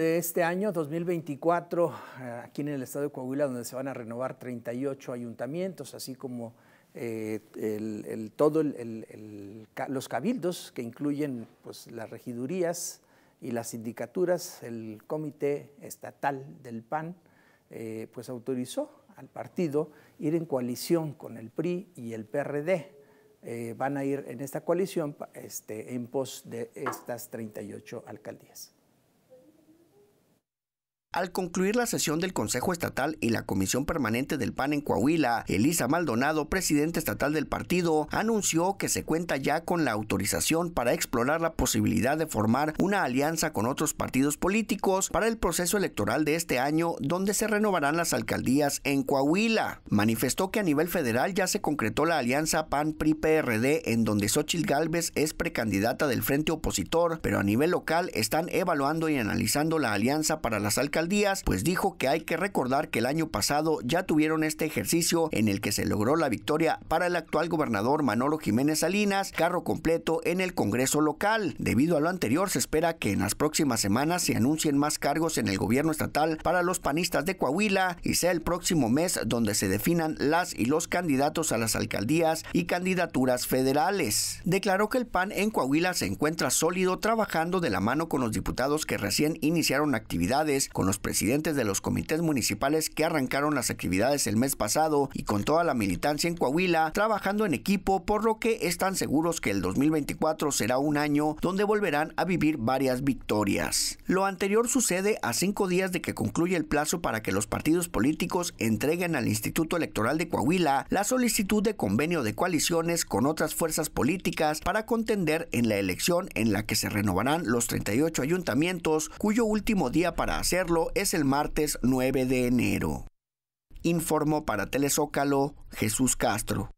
de este año 2024, eh, aquí en el estado de Coahuila, donde se van a renovar 38 ayuntamientos, así como todos eh, el, todo los cabildos, que incluyen pues, las regidurías y las sindicaturas, el Comité Estatal del PAN, eh, pues autorizó al partido ir en coalición con el PRI y el PRD. van a ir en esta coalición este, en pos de estas 38 alcaldías. Al concluir la sesión del Consejo Estatal y la Comisión Permanente del PAN en Coahuila, Elisa Maldonado, presidente estatal del partido, anunció que se cuenta ya con la autorización para explorar la posibilidad de formar una alianza con otros partidos políticos para el proceso electoral de este año, donde se renovarán las alcaldías en Coahuila. Manifestó que a nivel federal ya se concretó la alianza PAN-PRI-PRD, en donde Xochitl Gálvez es precandidata del frente opositor, pero a nivel local están evaluando y analizando la alianza para las alcaldías pues dijo que hay que recordar que el año pasado ya tuvieron este ejercicio en el que se logró la victoria para el actual gobernador Manolo Jiménez Salinas, carro completo en el Congreso local. Debido a lo anterior, se espera que en las próximas semanas se anuncien más cargos en el gobierno estatal para los panistas de Coahuila y sea el próximo mes donde se definan las y los candidatos a las alcaldías y candidaturas federales. Declaró que el PAN en Coahuila se encuentra sólido trabajando de la mano con los diputados que recién iniciaron actividades con los presidentes de los comités municipales que arrancaron las actividades el mes pasado y con toda la militancia en Coahuila trabajando en equipo, por lo que están seguros que el 2024 será un año donde volverán a vivir varias victorias. Lo anterior sucede a cinco días de que concluye el plazo para que los partidos políticos entreguen al Instituto Electoral de Coahuila la solicitud de convenio de coaliciones con otras fuerzas políticas para contender en la elección en la que se renovarán los 38 ayuntamientos, cuyo último día para hacerlo es el martes 9 de enero. Informo para Telezócalo Jesús Castro.